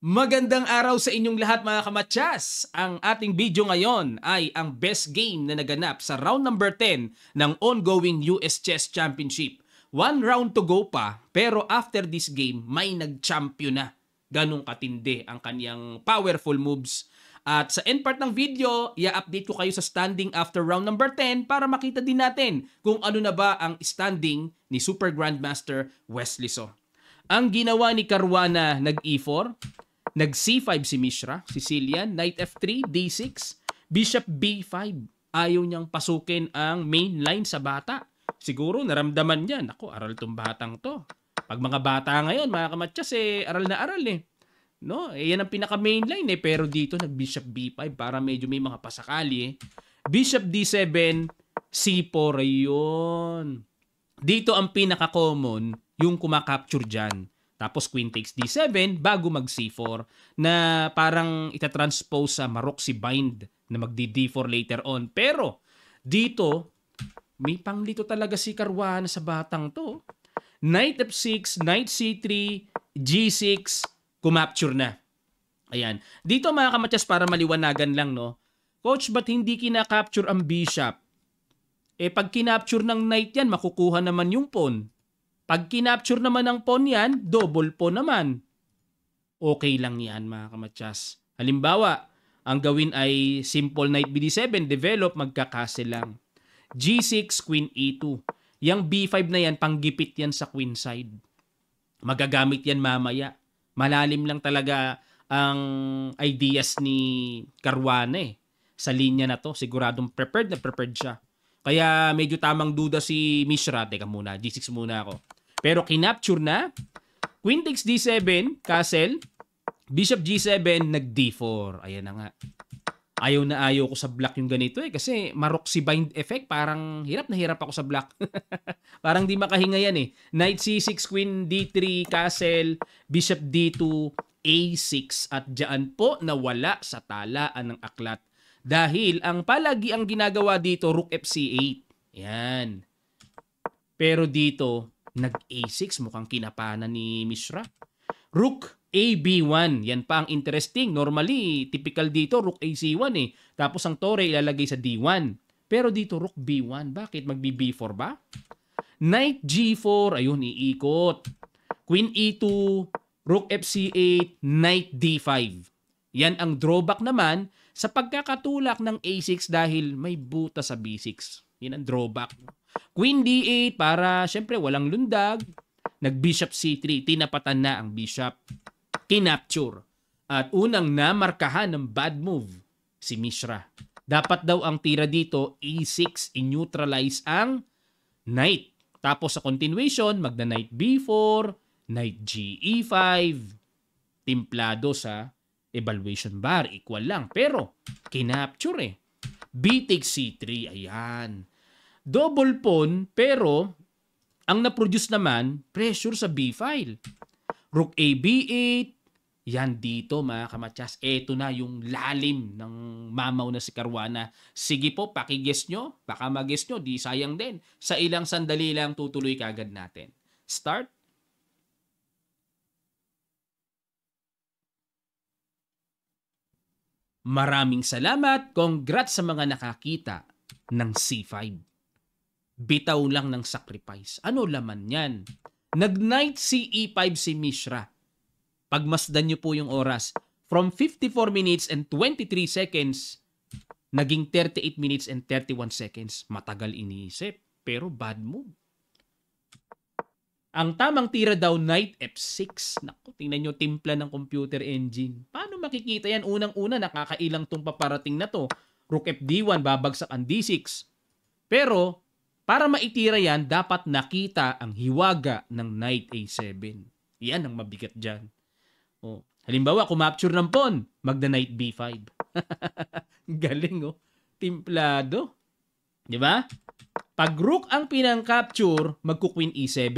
Magandang araw sa inyong lahat mga kamatsas! Ang ating video ngayon ay ang best game na naganap sa round number 10 ng ongoing US Chess Championship. One round to go pa pero after this game may nag-champion na. Ganong katindi ang kaniyang powerful moves. At sa end part ng video, i-update ko kayo sa standing after round number 10 para makita din natin kung ano na ba ang standing ni Super Grandmaster Wesley So. Ang ginawa ni Caruana nag e4, Nag C5 si Mishra, Sicilian, Knight F3, D6, Bishop B5. Ayaw niyang pasukin ang main line sa bata. Siguro naramdaman niya, nako aral tong batang to. Pag mga bata ngayon, mga kamatsas, eh, aral na aral eh. No, eh, yan ang pinaka main line eh. Pero dito nag Bishop B5 para medyo may mga pasakali eh. Bishop D7, C4, ayun. Dito ang pinaka common yung kumakapture dyan. Tapos queen takes d7 bago mag c4 na parang itatranspose sa Maroxy bind na magdi d4 later on. Pero dito, may panglito talaga si Caruana sa batang to. Knight f6, knight c3, g6, kumapture na. Ayan. Dito mga kamatyas para maliwanagan lang no. Coach, but hindi kina-capture ang bishop? Eh pag kinapture ng knight yan, makukuha naman yung pawn. Pag kinapture naman ng pawn yan, double pawn naman. Okay lang yan mga kamatsas. Halimbawa, ang gawin ay simple knight bd7, develop, magkakase lang. g6, queen e2. Yang b5 na yan, panggipit yan sa queen side. Magagamit yan mamaya. Malalim lang talaga ang ideas ni Caruana eh. Sa linya na to, siguradong prepared na prepared siya. Kaya medyo tamang duda si Mishra. Teka muna, G6 muna ako. Pero kinapture na. Queen takes D7, castle. Bishop G7, nag D4. Ayan na nga. Ayaw na ayaw ko sa black yung ganito eh. Kasi maroxy bind effect. Parang hirap na hirap ako sa black. parang di makahinga yan eh. Knight C6, Queen D3, castle, Bishop D2, A6 at dyan po nawala sa talaan ng aklat. Dahil ang palagi ang ginagawa dito, Rook FC8. Yan. Pero dito, Nag A6, mukhang kinapanan ni Mishra. Rook AB1, yan pa ang interesting. Normally, typical dito, Rook AC1 eh. Tapos ang tore ilalagay sa D1. Pero dito, Rook B1. Bakit? Magbi B4 ba? Knight G4, ayun, iikot. Queen E2, Rook FC8, Knight D5. Yan ang drawback naman sa pagkakatulak ng A6 dahil may buta sa B6. Yan ang drawback. Queen D8 para syempre walang lundag. Nag-bishop C3. Tinapatan na ang bishop. Kinapture. At unang namarkahan ng bad move si Mishra. Dapat daw ang tira dito, E6, i-neutralize ang knight. Tapos sa continuation, magna knight B4, knight G E5, timplado sa evaluation bar, equal lang. Pero, kinapture eh. B takes C3, ayan double pawn pero ang na-produce naman pressure sa B-file. Rook A, B8, yan dito mga kamatsas. Ito na yung lalim ng mamaw na si Caruana. Sige po, pakiguess nyo. Baka mag-guess nyo, di sayang din. Sa ilang sandali lang tutuloy kagad natin. Start. Maraming salamat. Congrats sa mga nakakita ng C5. Bitaw lang ng sacrifice. Ano laman yan? Nag-knight CE5 si Mishra. Pagmasdan niyo po yung oras. From 54 minutes and 23 seconds, naging 38 minutes and 31 seconds. Matagal iniisip, pero bad move. Ang tamang tira daw, knight f6. Naku, tingnan nyo, timpla ng computer engine. Paano makikita yan? Unang-una, nakakailang tong paparating na to. Rook fd 1 babagsak ang d6. Pero, para maitira yan, dapat nakita ang hiwaga ng Knight A7. Yan ang mabigat dyan. O, oh, Halimbawa, kumapture ng pawn, magna Knight B5. Galing oh. Timplado. Di ba? Pag rook ang pinang-capture, magku-queen E7.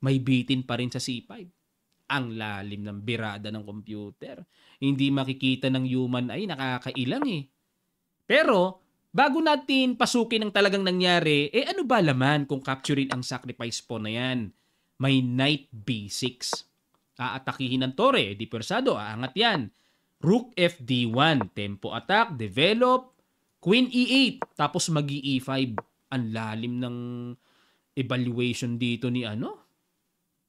May bitin pa rin sa C5. Ang lalim ng birada ng computer. Hindi makikita ng human ay nakakailang eh. Pero bago natin pasukin ang talagang nangyari, eh ano ba laman kung capturein ang sacrifice po na yan? May knight b6. Aatakihin ng tore, di persado, aangat yan. Rook fd1, tempo attack, develop, queen e8, tapos mag e5. Ang lalim ng evaluation dito ni ano?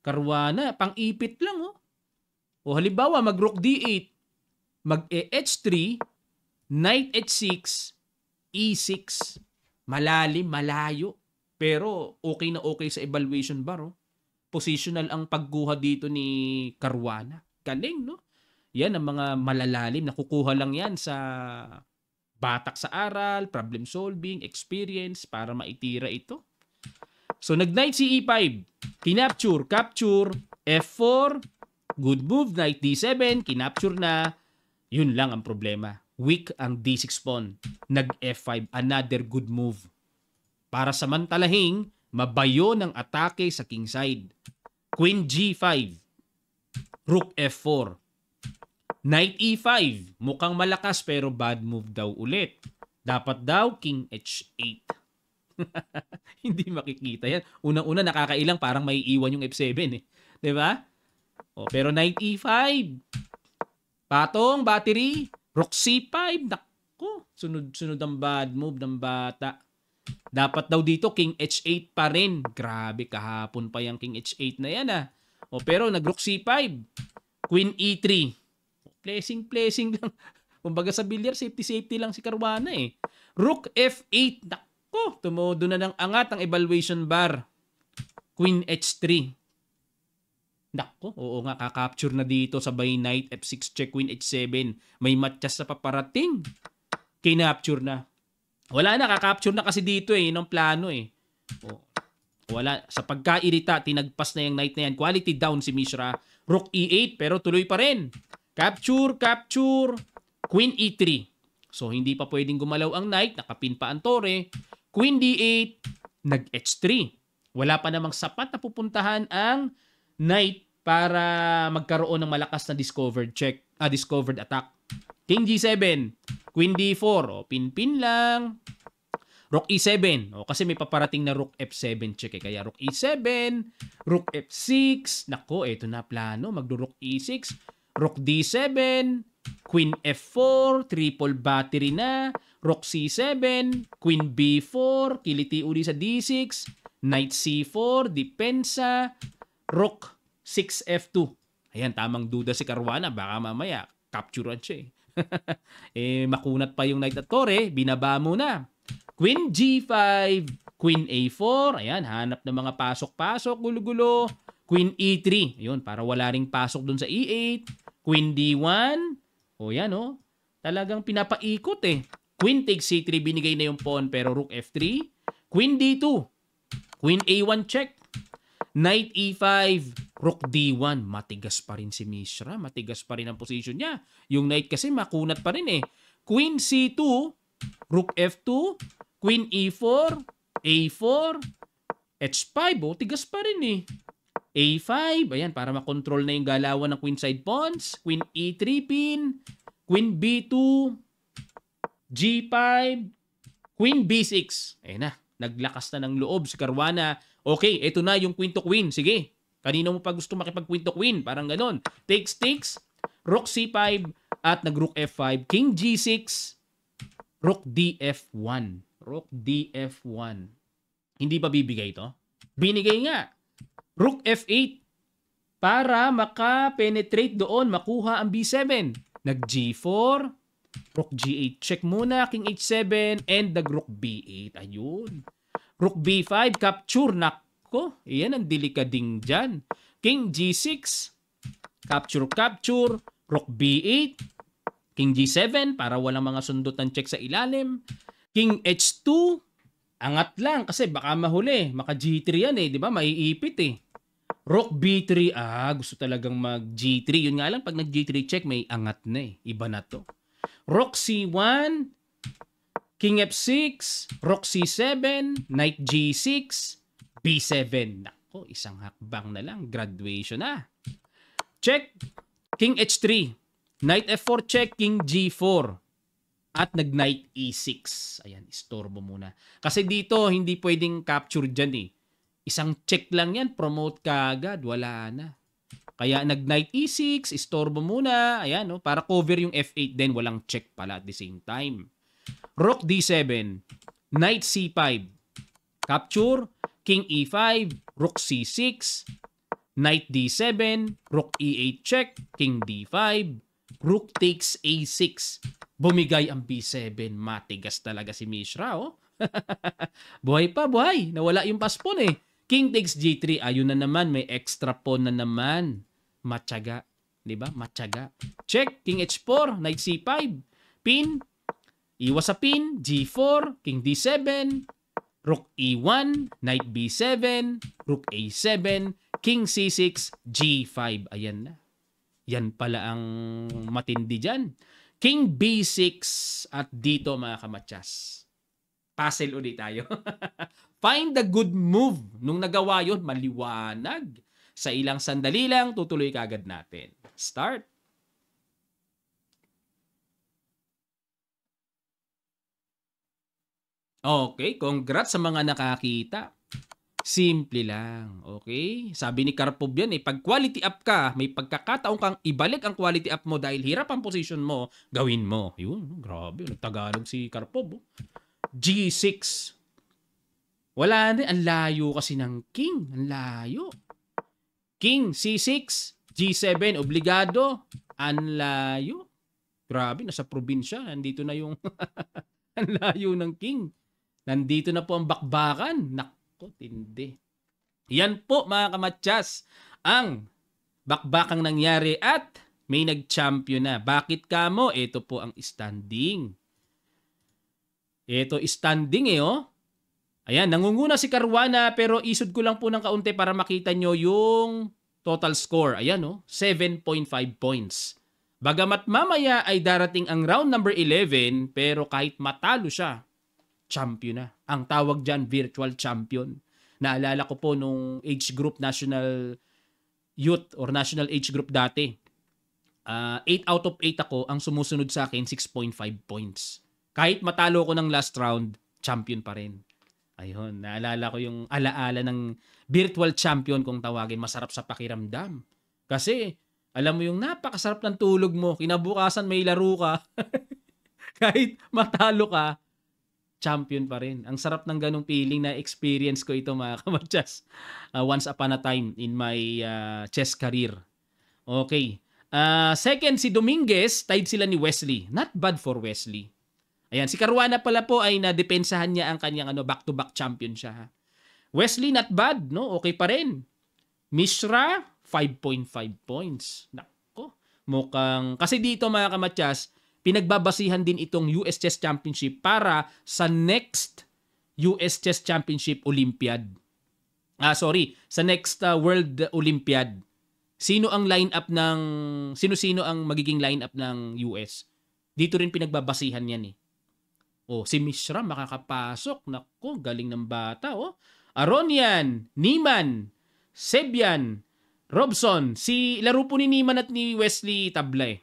Karwana, pang-ipit lang oh. O halimbawa, mag rook d8, mag e h3, knight h6, E6, malalim, malayo, pero okay na okay sa evaluation bar. Oh. Positional ang pagguha dito ni Caruana. Galing, no? Yan ang mga malalalim. Nakukuha lang yan sa batak sa aral, problem solving, experience para maitira ito. So nag-knight si E5, kinapture, capture, F4, good move, knight D7, kinapture na. Yun lang ang problema weak ang D6 pawn. Nag F5, another good move. Para samantalahing, mabayo ng atake sa kingside. Queen G5, Rook F4, Knight E5, mukhang malakas pero bad move daw ulit. Dapat daw King H8. Hindi makikita yan. Unang-una nakakailang parang may iwan yung F7 eh. 'Di ba? O, oh, pero Knight E5. Patong, battery. Rook C5, nako. Sunod-sunod ang bad move ng bata. Dapat daw dito, King H8 pa rin. Grabe, kahapon pa yung King H8 na yan ah. O pero nag C5, Queen E3. Blessing, blessing lang. Kumbaga sa bilyar, safety-safety lang si Caruana eh. Rook F8, nako. Tumodo na ng angat ang evaluation bar. Queen H3. Nako, oo nga, kakapture na dito sa knight, f6, check queen, h7. May matchas na paparating. Kinapture na. Wala na, kakapture na kasi dito eh. Yun plano eh. O, oh, wala. Sa pagkairita, tinagpas na yung knight na yan. Quality down si Mishra. Rook e8, pero tuloy pa rin. Capture, capture. Queen e3. So, hindi pa pwedeng gumalaw ang knight. Nakapin pa ang tore. Queen d8, nag h3. Wala pa namang sapat na pupuntahan ang knight para magkaroon ng malakas na discovered check, uh, discovered attack. King G7, Queen D4, oh, pin-pin lang. Rook E7, oh, kasi may paparating na Rook F7 check eh. Kaya Rook E7, Rook F6, nako, eto na plano, magro-Rook E6, Rook e D7, Queen F4, triple battery na, Rook C7, Queen B4, kiliti uli sa D6, Knight C4, depensa, Rook 6F2. Ayan, tamang duda si Caruana. Baka mamaya, capturean siya eh. eh, makunat pa yung knight at tore. Binaba muna. Queen G5, Queen A4. Ayan, hanap ng mga pasok-pasok. Gulo-gulo. Queen E3. Ayun, para wala ring pasok dun sa E8. Queen D1. O yan oh. Talagang pinapaikot eh. Queen takes C3, binigay na yung pawn pero Rook F3. Queen D2. Queen A1 check. Knight E5, Rook D1. Matigas pa rin si Mishra. Matigas pa rin ang position niya. Yung Knight kasi makunat pa rin eh. Queen C2, Rook F2, Queen E4, A4, H5. Oh, tigas pa rin eh. A5, ayan, para makontrol na yung galawan ng queen side pawns. Queen E3 pin, queen B2, G5, queen B6. Ayan na, naglakas na ng loob si Caruana. Okay, ito na yung Quinto queen. Sige, kanino mo pa gusto makipag quinto queen? Parang ganun. Takes, takes, rook c5 at nag rook f5, king g6, rook df1. Rook df1. Hindi pa bibigay ito? Binigay nga. Rook f8 para maka-penetrate doon, makuha ang b7. Nag g4, Rook G8. Check muna. King H7 and the Rook B8. Ayun. Rook B5. Capture. Nako. Iyan ang delikading dyan. King G6. Capture, capture. Rook B8. King G7 para walang mga sundutan check sa ilalim. King H2. Angat lang kasi baka mahuli. Maka G3 yan eh, di ba? Maiipit eh. Rook B3, ah, gusto talagang mag G3. Yun nga lang, pag nag G3 check, may angat na eh. Iba na to. Rook C1, King F6, Rook C7, Knight G6, B7. Nako, isang hakbang na lang. Graduation na. Check. King H3. Knight F4 check. King G4. At nag-Knight E6. Ayan, istorbo muna. Kasi dito, hindi pwedeng capture dyan eh. Isang check lang yan. Promote ka agad. Wala na. Kaya nag-knight e6, istorbo muna, ayan, no? para cover yung f8 then walang check pala at the same time. Rook d7, knight c5, capture, king e5, rook c6, knight d7, rook e8 check, king d5, rook takes a6. Bumigay ang b7, matigas talaga si Mishra, oh. buhay pa, buhay. Nawala yung paspon eh. King takes G3, ayun na naman, may extra pawn na naman. Matyaga. Di ba? Matyaga. Check, King H4, Knight C5. Pin, iwas sa pin, G4, King D7, Rook E1, Knight B7, Rook A7, King C6, G5. Ayan na. Yan pala ang matindi dyan. King B6 at dito mga kamatsas puzzle ulit tayo. Find the good move. Nung nagawa yon maliwanag. Sa ilang sandali lang, tutuloy kagad natin. Start. Okay, congrats sa mga nakakita. Simple lang, okay? Sabi ni Karpov yan eh, pag quality up ka, may pagkakataon kang ibalik ang quality up mo dahil hirap ang position mo, gawin mo. Yun, grabe, nagtagalog si Karpov. Oh. G6. Wala din. Ang layo kasi ng king. Ang layo. King, C6, G7, obligado. Ang layo. Grabe, nasa probinsya. Nandito na yung ang layo ng king. Nandito na po ang bakbakan. Nakko, tindi. Yan po mga kamatsas ang bakbakang nangyari at may nag-champion na. Bakit kamo? Ito po ang standing. Ito, standing eh, oh. Ayan, nangunguna si Caruana pero isod ko lang po ng kaunti para makita nyo yung total score. Ayan, oh, 7.5 points. Bagamat mamaya ay darating ang round number 11 pero kahit matalo siya, champion na. Ang tawag dyan, virtual champion. Naalala ko po nung age group national youth or national age group dati. Uh, ah, 8 out of 8 ako, ang sumusunod sa akin 6.5 points kahit matalo ko ng last round, champion pa rin. Ayun, naalala ko yung alaala ng virtual champion kung tawagin, masarap sa pakiramdam. Kasi, alam mo yung napakasarap ng tulog mo, kinabukasan may laro ka, kahit matalo ka, champion pa rin. Ang sarap ng ganong feeling na experience ko ito mga kamadyas. Uh, once upon a time in my uh, chess career. Okay. Uh, second, si Dominguez, tied sila ni Wesley. Not bad for Wesley. Ayan, si Caruana pala po ay nadepensahan niya ang kanyang ano, back-to-back champion siya. Ha? Wesley, not bad. No? Okay pa rin. Mishra, 5.5 points. Nako, mukhang... Kasi dito mga kamatyas, pinagbabasihan din itong US Chess Championship para sa next US Chess Championship Olympiad. Ah, sorry, sa next uh, World Olympiad. Sino ang lineup ng sino-sino ang magiging lineup ng US? Dito rin pinagbabasihan 'yan eh. O, si Mishra makakapasok. Nako, galing ng bata. O, oh. Aronian, Niman, Sebian, Robson. Si laro po ni Niman at ni Wesley Tablay.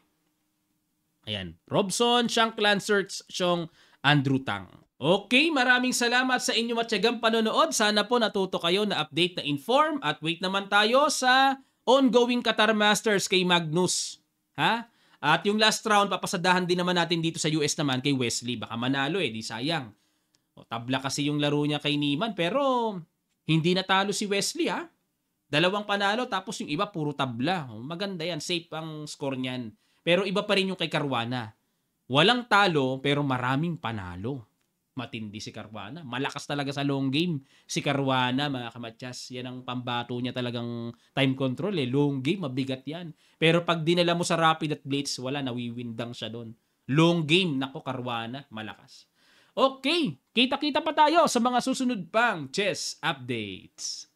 Ayan. Robson, Shank Lancerts, Chong, Andrew Tang. Okay, maraming salamat sa inyo matyagang panonood. Sana po natuto kayo na update na inform at wait naman tayo sa ongoing Qatar Masters kay Magnus. Ha? At yung last round, papasadahan din naman natin dito sa US naman kay Wesley. Baka manalo eh, di sayang. O, tabla kasi yung laro niya kay Niman. Pero hindi natalo si Wesley ha. Dalawang panalo tapos yung iba puro tabla. O, maganda yan, safe ang score niyan. Pero iba pa rin yung kay Caruana. Walang talo pero maraming panalo matindi si Caruana. Malakas talaga sa long game si Caruana, mga kamatsas. Yan ang pambato niya talagang time control eh. Long game, mabigat yan. Pero pag dinala mo sa rapid at blitz, wala, nawiwindang siya doon. Long game, nako Caruana, malakas. Okay, kita-kita pa tayo sa mga susunod pang chess updates.